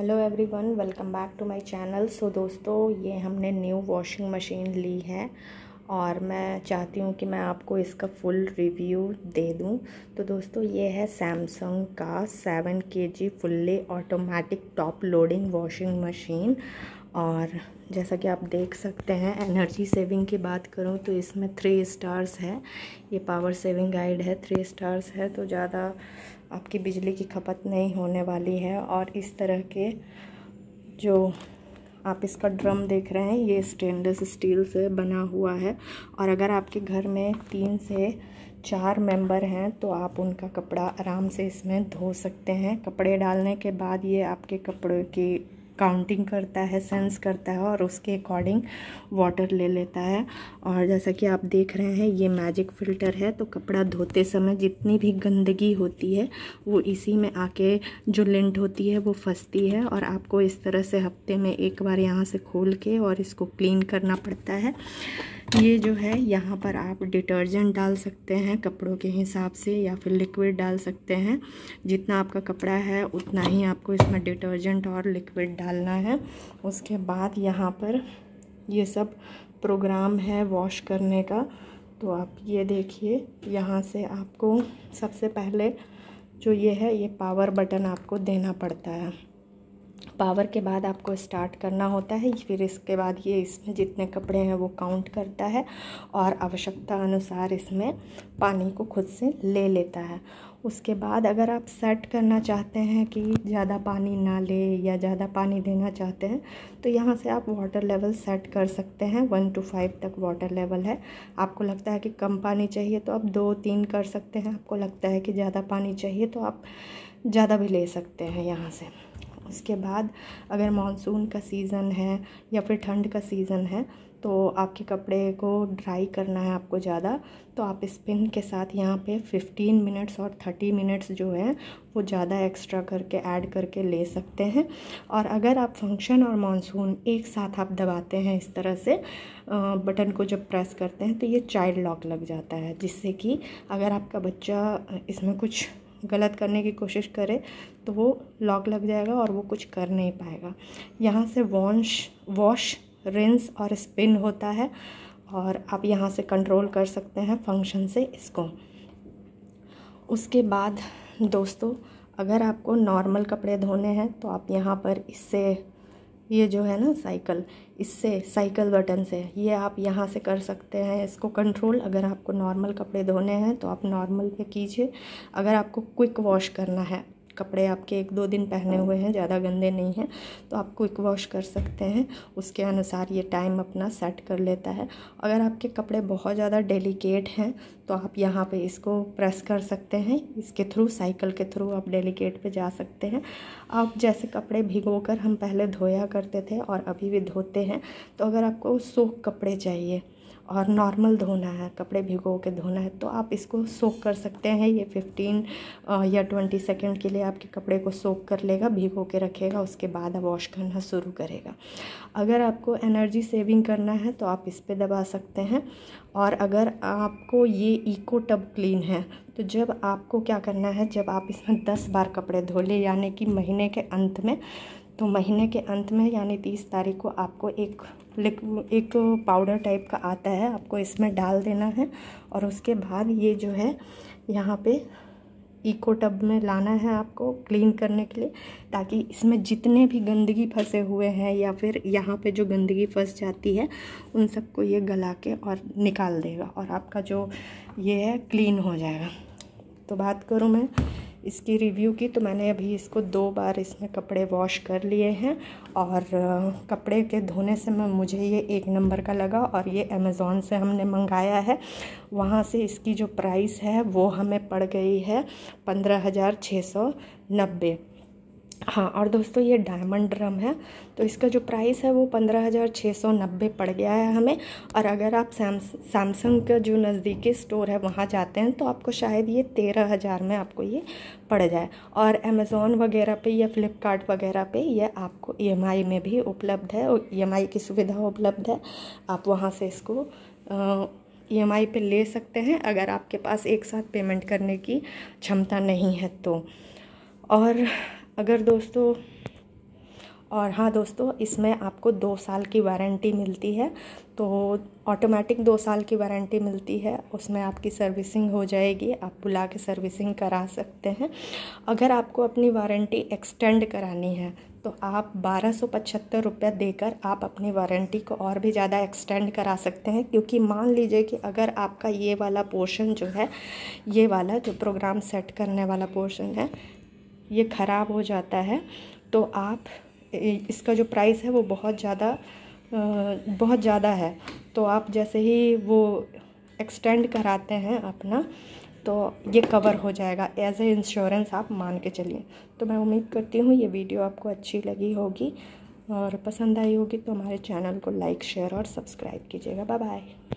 Hello everyone welcome back to my channel so दोस्तों ये हमने न्यू वॉशिंग मशीन ली है और मैं चाहती हूँ कि मैं आपको इसका फुल रिव्यू दे दूँ तो दोस्तों ये है सैमसंग का seven K G fully automatic top loading washing machine और जैसा कि आप देख सकते हैं एनर्जी सेविंग की बात करूं तो इसमें थ्री स्टार्स है ये पावर सेविंग गाइड है थ्री स्टार्स है तो ज़्यादा आपकी बिजली की खपत नहीं होने वाली है और इस तरह के जो आप इसका ड्रम देख रहे हैं ये स्टेनलेस स्टील से बना हुआ है और अगर आपके घर में तीन से चार मेंबर हैं तो आप उनका कपड़ा आराम से इसमें धो सकते हैं कपड़े डालने के बाद ये आपके कपड़े की काउंटिंग करता है सेंस करता है और उसके अकॉर्डिंग वाटर ले लेता है और जैसा कि आप देख रहे हैं ये मैजिक फ़िल्टर है तो कपड़ा धोते समय जितनी भी गंदगी होती है वो इसी में आके जो लिंट होती है वो फंसती है और आपको इस तरह से हफ्ते में एक बार यहाँ से खोल के और इसको क्लीन करना पड़ता है ये जो है यहाँ पर आप डिटर्जेंट डाल सकते हैं कपड़ों के हिसाब से या फिर लिक्विड डाल सकते हैं जितना आपका कपड़ा है उतना ही आपको इसमें डिटर्जेंट और लिक्विड डालना है उसके बाद यहाँ पर ये सब प्रोग्राम है वॉश करने का तो आप ये देखिए यहाँ से आपको सबसे पहले जो ये है ये पावर बटन आपको देना पड़ता है पावर के बाद आपको स्टार्ट करना होता है फिर इसके बाद ये इसमें जितने कपड़े हैं वो काउंट करता है और आवश्यकता अनुसार इसमें पानी को खुद से ले लेता है उसके बाद अगर आप सेट करना चाहते हैं कि ज़्यादा पानी ना ले या ज़्यादा पानी देना चाहते हैं तो यहाँ से आप वाटर लेवल सेट कर सकते हैं वन टू फाइव तक वाटर लेवल है आपको लगता है कि कम पानी चाहिए तो आप दो तीन कर सकते हैं आपको लगता है कि ज़्यादा पानी चाहिए तो आप ज़्यादा भी ले सकते हैं यहाँ से इसके बाद अगर मानसून का सीज़न है या फिर ठंड का सीज़न है तो आपके कपड़े को ड्राई करना है आपको ज़्यादा तो आप स्पिन के साथ यहाँ पे 15 मिनट्स और 30 मिनट्स जो है वो ज़्यादा एक्स्ट्रा करके ऐड करके ले सकते हैं और अगर आप फंक्शन और मानसून एक साथ आप दबाते हैं इस तरह से बटन को जब प्रेस करते हैं तो ये चाइल्ड लॉक लग जाता है जिससे कि अगर आपका बच्चा इसमें कुछ गलत करने की कोशिश करे तो वो लॉक लग जाएगा और वो कुछ कर नहीं पाएगा यहाँ से वॉन्श वॉश रिंस और स्पिन होता है और आप यहाँ से कंट्रोल कर सकते हैं फंक्शन से इसको उसके बाद दोस्तों अगर आपको नॉर्मल कपड़े धोने हैं तो आप यहाँ पर इससे ये जो है ना साइकिल इससे साइकिल बटन से ये आप यहाँ से कर सकते हैं इसको कंट्रोल अगर आपको नॉर्मल कपड़े धोने हैं तो आप नॉर्मल पे कीजिए अगर आपको क्विक वॉश करना है कपड़े आपके एक दो दिन पहने हाँ। हुए हैं ज़्यादा गंदे नहीं हैं तो आप क्विक वॉश कर सकते हैं उसके अनुसार ये टाइम अपना सेट कर लेता है अगर आपके कपड़े बहुत ज़्यादा डेलीकेट हैं तो आप यहाँ पे इसको प्रेस कर सकते हैं इसके थ्रू साइकिल के थ्रू आप डेलीकेट पे जा सकते हैं आप जैसे कपड़े भिगो कर हम पहले धोया करते थे और अभी भी धोते हैं तो अगर आपको सोख कपड़े चाहिए और नॉर्मल धोना है कपड़े भिगो के धोना है तो आप इसको सोख कर सकते हैं ये फिफ्टीन या ट्वेंटी सेकेंड के लिए आपके कपड़े को सोख कर लेगा भिगो के रखेगा उसके बाद वॉश करना शुरू करेगा अगर आपको एनर्जी सेविंग करना है तो आप इस पर दबा सकते हैं और अगर आपको ये इको टब क्लीन है तो जब आपको क्या करना है जब आप इसमें दस बार कपड़े धो ले यानी कि महीने के अंत में तो महीने के अंत में यानी तीस तारीख को आपको एक एक पाउडर टाइप का आता है आपको इसमें डाल देना है और उसके बाद ये जो है यहाँ पे इको टब में लाना है आपको क्लीन करने के लिए ताकि इसमें जितने भी गंदगी फंसे हुए हैं या फिर यहाँ पे जो गंदगी फंस जाती है उन सबको ये गला के और निकाल देगा और आपका जो ये है क्लीन हो जाएगा तो बात करूँ मैं इसकी रिव्यू की तो मैंने अभी इसको दो बार इसमें कपड़े वॉश कर लिए हैं और कपड़े के धोने से मैं मुझे ये एक नंबर का लगा और ये अमेज़ोन से हमने मंगाया है वहाँ से इसकी जो प्राइस है वो हमें पड़ गई है पंद्रह हज़ार छः सौ नब्बे हाँ और दोस्तों ये डायमंड ड्रम है तो इसका जो प्राइस है वो पंद्रह हज़ार छः सौ नब्बे पड़ गया है हमें और अगर आप सैमसंग का जो नज़दीकी स्टोर है वहाँ जाते हैं तो आपको शायद ये तेरह हज़ार में आपको ये पड़ जाए और अमेज़ोन वगैरह पे या फ्लिपकार्ट वगैरह पे ये आपको ई e में भी उपलब्ध है ई e की सुविधा उपलब्ध है आप वहाँ से इसको ई e पे ले सकते हैं अगर आपके पास एक साथ पेमेंट करने की क्षमता नहीं है तो और अगर दोस्तों और हाँ दोस्तों इसमें आपको दो साल की वारंटी मिलती है तो ऑटोमेटिक दो साल की वारंटी मिलती है उसमें आपकी सर्विसिंग हो जाएगी आप बुला के सर्विसिंग करा सकते हैं अगर आपको अपनी वारंटी एक्सटेंड करानी है तो आप बारह सौ पचहत्तर रुपये देकर आप अपनी वारंटी को और भी ज़्यादा एक्सटेंड करा सकते हैं क्योंकि मान लीजिए कि अगर आपका ये वाला पोर्शन जो है ये वाला जो प्रोग्राम सेट करने वाला पोर्शन है ये ख़राब हो जाता है तो आप इसका जो प्राइस है वो बहुत ज़्यादा बहुत ज़्यादा है तो आप जैसे ही वो एक्सटेंड कराते हैं अपना तो ये कवर हो जाएगा एज ए इंश्योरेंस आप मान के चलिए तो मैं उम्मीद करती हूँ ये वीडियो आपको अच्छी लगी होगी और पसंद आई होगी तो हमारे चैनल को लाइक शेयर और सब्सक्राइब कीजिएगा बाय बाय